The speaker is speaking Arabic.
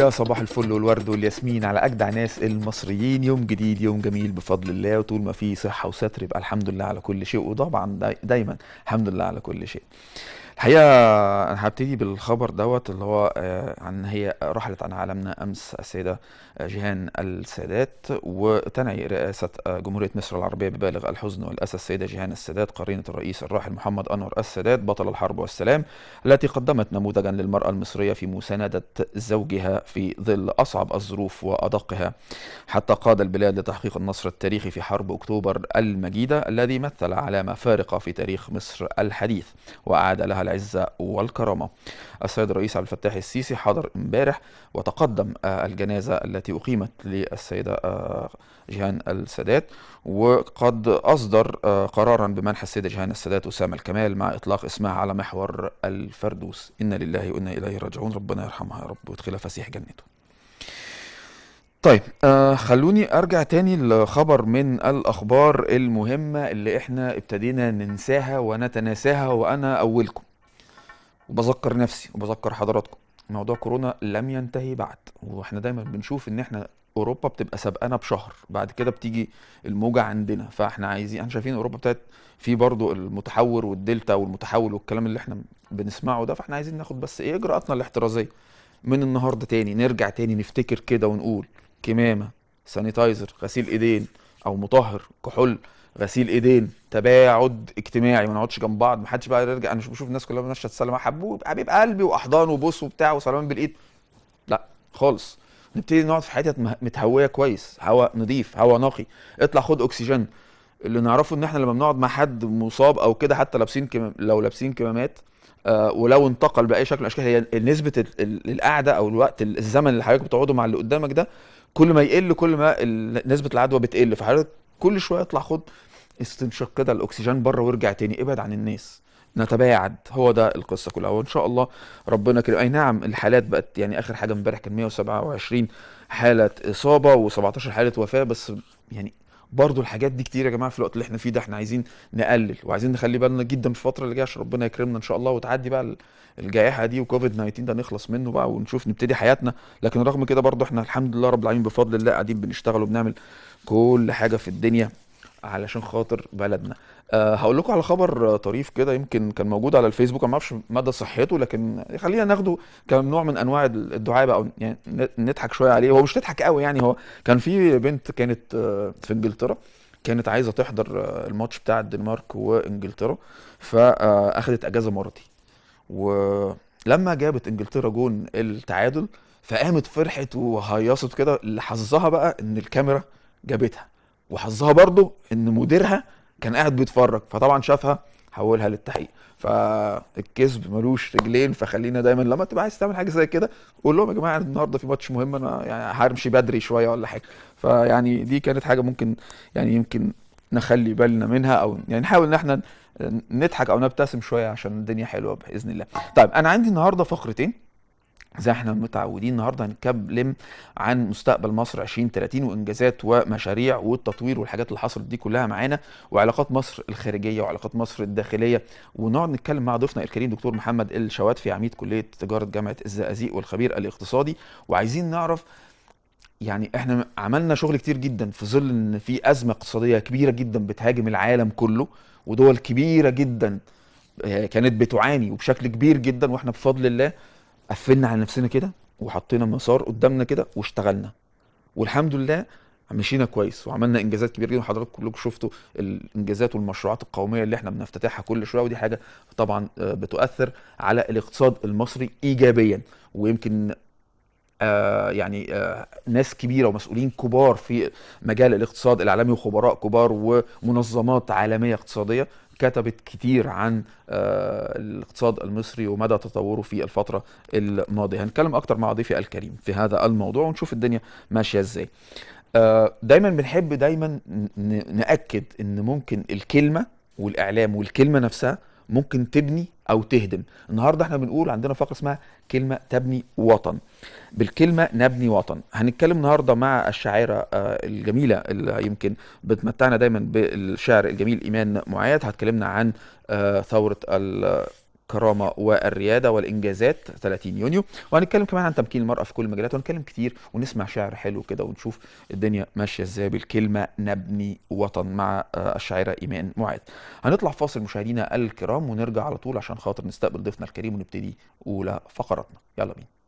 يا صباح الفل والورد والياسمين على اجدع ناس المصريين يوم جديد يوم جميل بفضل الله وطول ما في صحه وستر يبقى الحمد لله على كل شيء وطبعا دايما الحمد لله على كل شيء الحقيقة أنا هبتدي بالخبر دوت اللي هو آه، عن هي رحلت عن عالمنا أمس السيدة آه، جيهان السادات وتنعي رئاسة آه، جمهورية مصر العربية ببالغ الحزن والأسى السيدة جيهان السادات قرينة الرئيس الراحل محمد أنور السادات بطل الحرب والسلام التي قدمت نموذجا للمرأة المصرية في مساندة زوجها في ظل أصعب الظروف وأدقها حتى قاد البلاد لتحقيق النصر التاريخي في حرب أكتوبر المجيدة الذي مثل علامة فارقة في تاريخ مصر الحديث وأعاد لها العزة والكرامة السيد الرئيس عبد الفتاح السيسي حضر امبارح وتقدم آه، الجنازة التي أقيمت للسيدة آه، جيهان السادات وقد أصدر آه، قرارا بمنح السيدة جيهان السادات أسامة الكمال مع إطلاق اسمها على محور الفردوس إنا لله وإنا إليه راجعون ربنا يرحمها يا رب ويدخلها فسيح جنته طيب آه خلوني ارجع تاني لخبر من الاخبار المهمه اللي احنا ابتدينا ننساها ونتناساها وانا اولكم وبذكر نفسي وبذكر حضراتكم موضوع كورونا لم ينتهي بعد واحنا دايما بنشوف ان احنا اوروبا بتبقى سابقانا بشهر بعد كده بتيجي الموجه عندنا فاحنا عايزين احنا شايفين اوروبا بتاعت في برضو المتحور والدلتا والمتحول والكلام اللي احنا بنسمعه ده فاحنا عايزين ناخد بس ايه اجراءاتنا الاحترازيه من النهارده تاني نرجع تاني نفتكر كده ونقول كمامه سانيتايزر غسيل ايدين او مطهر كحول غسيل ايدين تباعد اجتماعي ما نقعدش جنب بعض ما حدش بقى يرجع انا بشوف الناس كلها ماشيه تسلم على حبوب حبيب قلبي واحضان وبوس وبتاع وسلام بالايد لا خالص نبتدي نقعد في حتت متهويه كويس هواء نظيف هواء نقي اطلع خد اكسجين اللي نعرفه ان احنا لما بنقعد مع حد مصاب او كده حتى لابسين كم... لو لابسين كمامات آه ولو انتقل باي شكل من الاشكال هي نسبه القعده او الوقت الزمن اللي حضرتك بتقعده مع اللي قدامك ده كل ما يقل كل ما نسبه العدوى بتقل فحضرتك كل شويه اطلع خد استنشق كده الاكسجين بره وارجع تاني ابعد عن الناس نتباعد هو ده القصه كلها وان شاء الله ربنا كريم اي نعم الحالات بقت يعني اخر حاجه امبارح كان 127 حاله اصابه و17 حاله وفاه بس يعني برضو الحاجات دي كتير يا جماعه في الوقت اللي احنا فيه ده احنا عايزين نقلل وعايزين نخلي بالنا جدا في الفتره اللي جايه عشان ربنا يكرمنا ان شاء الله وتعدي بقى الجائحه دي وكوفيد 19 ده نخلص منه بقى ونشوف نبتدي حياتنا لكن رغم كده برضو احنا الحمد لله رب العالمين بفضل الله قاعدين بنشتغل وبنعمل كل حاجه في الدنيا علشان خاطر بلدنا أه هقول لكم على خبر طريف كده يمكن كان موجود على الفيسبوك انا ما اعرفش مدى صحته لكن خلينا ناخده كنوع من انواع الدعابه او يعني نضحك شويه عليه هو مش نضحك قوي يعني هو كان في بنت كانت آه، في انجلترا كانت عايزه تحضر آه، الماتش بتاع الدنمارك وانجلترا فاخدت اجازه مرضي ولما جابت انجلترا جون التعادل فقامت فرحت وهيصت كده اللي حظها بقى ان الكاميرا جابتها وحظها برضه ان مديرها كان قاعد بيتفرج فطبعا شافها حولها للتحقيق فالكذب ملوش رجلين فخلينا دايما لما تبقى عايز تعمل حاجه زي كده قول لهم يا جماعه النهارده في ماتش مهم انا يعني همشي بدري شويه ولا حاجه فيعني دي كانت حاجه ممكن يعني يمكن نخلي بالنا منها او يعني نحاول ان احنا نضحك او نبتسم شويه عشان الدنيا حلوه باذن الله. طيب انا عندي النهارده فقرتين زي احنا متعودين النهارده هنتكلم عن مستقبل مصر 2030 وانجازات ومشاريع والتطوير والحاجات اللي حصلت دي كلها معانا وعلاقات مصر الخارجيه وعلاقات مصر الداخليه ونقعد نتكلم مع ضيفنا الكريم دكتور محمد الشواتفي عميد كليه تجاره جامعه الزقازيق والخبير الاقتصادي وعايزين نعرف يعني احنا عملنا شغل كتير جدا في ظل ان في ازمه اقتصاديه كبيره جدا بتهاجم العالم كله ودول كبيره جدا آه، كانت بتعاني وبشكل كبير جدا واحنا بفضل الله قفلنا على نفسنا كده وحطينا مسار قدامنا كده واشتغلنا والحمد لله مشينا كويس وعملنا انجازات كبيره جدا وحضراتكم كلكم شفتوا الانجازات والمشروعات القوميه اللي احنا بنفتتحها كل شويه ودي حاجه طبعا آه، بتؤثر على الاقتصاد المصري ايجابيا ويمكن آه يعني آه ناس كبيره ومسؤولين كبار في مجال الاقتصاد العالمي وخبراء كبار ومنظمات عالميه اقتصاديه كتبت كتير عن آه، الاقتصاد المصري ومدى تطوره في الفترة الماضية هنتكلم أكتر مع ضيفي الكريم في هذا الموضوع ونشوف الدنيا ماشية إزاي آه، دايما بنحب دايما نأكد إن ممكن الكلمة والإعلام والكلمة نفسها ممكن تبني او تهدم النهارده احنا بنقول عندنا فقره اسمها كلمه تبني وطن بالكلمه نبني وطن هنتكلم النهارده مع الشاعره آه، الجميله اللي يمكن بتمتعنا دايما بالشعر الجميل ايمان معاد هتكلمنا عن آه، ثوره الكرامه والرياده والانجازات 30 يونيو وهنتكلم كمان عن تمكين المراه في كل المجالات وهنتكلم كتير ونسمع شعر حلو كده ونشوف الدنيا ماشيه ازاي بالكلمه نبني وطن مع آه، الشاعره ايمان معاذ هنطلع فاصل مشاهدينا الكرام ونرجع على طول عشان خاطر نستقبل ضيفنا الكريم ونبتدي اولى فقراتنا يلا بينا